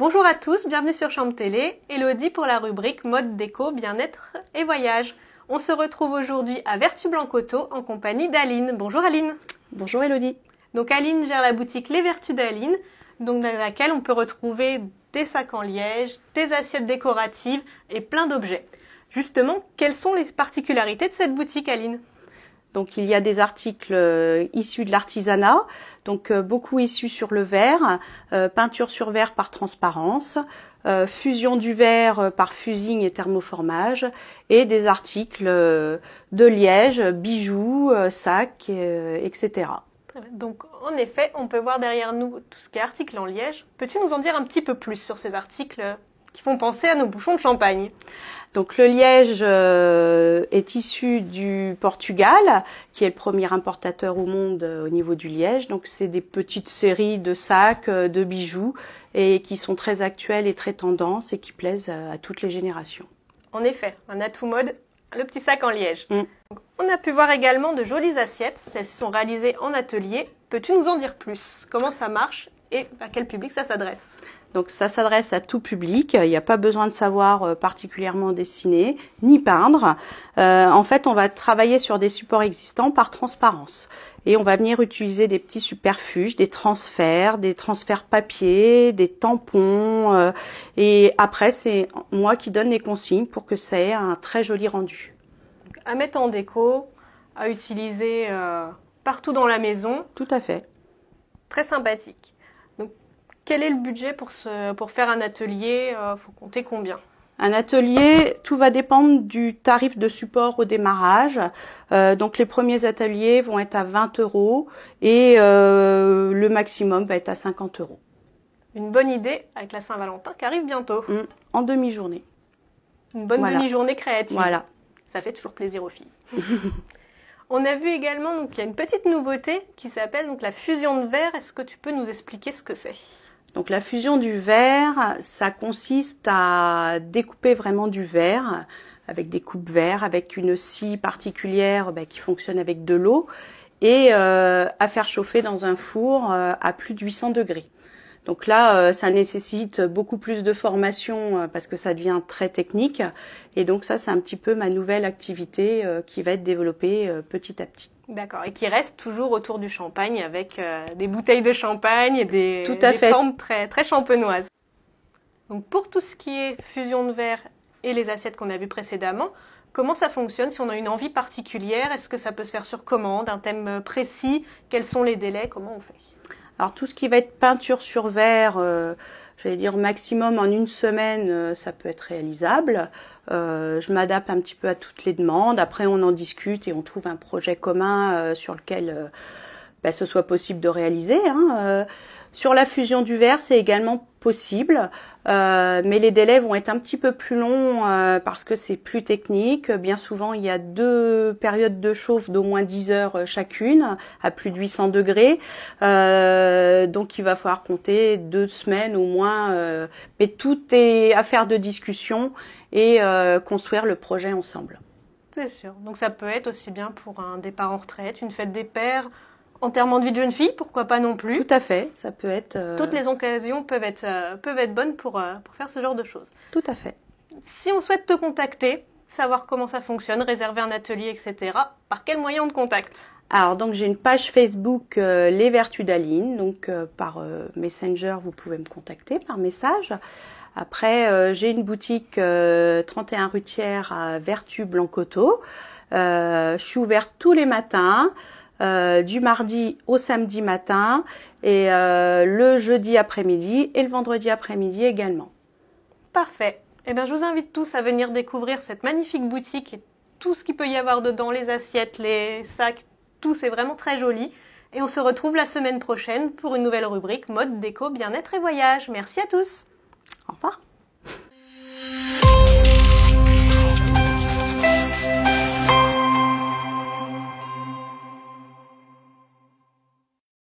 Bonjour à tous, bienvenue sur Chambre Télé, Elodie pour la rubrique mode déco, bien-être et voyage. On se retrouve aujourd'hui à Vertu Blancoteau en compagnie d'Aline. Bonjour Aline. Bonjour Elodie. Donc Aline gère la boutique Les Vertus d'Aline, donc dans laquelle on peut retrouver des sacs en liège, des assiettes décoratives et plein d'objets. Justement, quelles sont les particularités de cette boutique Aline donc il y a des articles euh, issus de l'artisanat, donc euh, beaucoup issus sur le verre, euh, peinture sur verre par transparence, fusion du verre par fusing et thermoformage, et des articles de liège, bijoux, sacs, etc. Donc en effet, on peut voir derrière nous tout ce qui est articles en liège. Peux-tu nous en dire un petit peu plus sur ces articles qui font penser à nos bouchons de champagne. Donc le liège euh, est issu du Portugal, qui est le premier importateur au monde euh, au niveau du liège. Donc c'est des petites séries de sacs, euh, de bijoux, et qui sont très actuelles et très tendances et qui plaisent à toutes les générations. En effet, un atout mode, le petit sac en liège. Mm. On a pu voir également de jolies assiettes. Celles sont réalisées en atelier. Peux-tu nous en dire plus Comment ça marche et à quel public ça s'adresse donc ça s'adresse à tout public, il n'y a pas besoin de savoir euh, particulièrement dessiner ni peindre. Euh, en fait, on va travailler sur des supports existants par transparence. Et on va venir utiliser des petits superfuges, des transferts, des transferts papier, des tampons. Euh, et après, c'est moi qui donne les consignes pour que ça ait un très joli rendu. À mettre en déco, à utiliser partout dans la maison. Tout à fait. Très sympathique. Quel est le budget pour, pour faire un atelier Il euh, faut compter combien un atelier, tout va dépendre du tarif de support au démarrage. Euh, donc les premiers ateliers vont être à 20 euros et euh, le maximum va être à 50 euros. Une bonne idée avec la Saint-Valentin qui arrive bientôt. Mmh. en demi-journée. Une bonne demi-journée créative. Voilà. Ça fait toujours plaisir aux filles. On a vu également, donc il y a une petite nouveauté qui s'appelle donc la fusion de verre. Est-ce que tu peux nous expliquer ce que c'est donc la fusion du verre, ça consiste à découper vraiment du verre avec des coupes verres, avec une scie particulière bah, qui fonctionne avec de l'eau et euh, à faire chauffer dans un four euh, à plus de 800 degrés. Donc là, euh, ça nécessite beaucoup plus de formation euh, parce que ça devient très technique. Et donc ça, c'est un petit peu ma nouvelle activité euh, qui va être développée petit à petit. D'accord, et qui reste toujours autour du champagne avec des bouteilles de champagne et des, formes très, très champenoises. Donc pour tout ce qui est fusion de verre et les assiettes qu'on a vues précédemment, Comment ça fonctionne si on a une envie particulière Est-ce que ça peut se faire sur commande, un thème précis Quels sont les délais Comment on fait alors tout ce qui va être peinture sur verre, euh, j'allais dire maximum en une semaine, euh, ça peut être réalisable. Euh, je m'adapte un petit peu à toutes les demandes. Après, on en discute et on trouve un projet commun sur lequel bah, ce soit possible de réaliser. Hein, euh. sur la fusion du verre, c'est également possible, euh, mais les délais vont être un petit peu plus longs euh, parce que c'est plus technique. Bien souvent, il y a deux périodes de chauffe d'au moins 10 heures chacune, à plus de 800 degrés. donc, il va falloir compter deux semaines au moins. mais tout est affaire de discussion et construire le projet ensemble. C'est sûr. Donc, ça peut être aussi bien pour un départ en retraite, une fête des pères, Enterrement de vie de jeune fille, pourquoi pas non plus. Tout à fait, ça peut être. Euh, Toutes les occasions peuvent être, euh, peuvent être bonnes euh, pour, faire ce genre de choses. Tout à fait. Si on souhaite te contacter, savoir comment ça fonctionne, réserver un atelier, etc., par quel moyen de contact contacte alors donc j'ai une page Facebook Les Vertus d'Aline, donc par Messenger vous pouvez me contacter par message. Après j'ai une boutique 31 rutière à Vertu Blancoteau. je suis ouverte tous les matins. Euh, du mardi au samedi matin et euh, le jeudi après-midi et le vendredi après-midi également. Parfait. Eh bien, je vous invite tous à venir découvrir cette magnifique boutique et tout ce qu'il peut y avoir dedans, les assiettes, les sacs, tout, c'est vraiment très joli. Et on se retrouve la semaine prochaine pour une nouvelle rubrique mode, déco, bien-être et voyage. Merci à tous. Au revoir.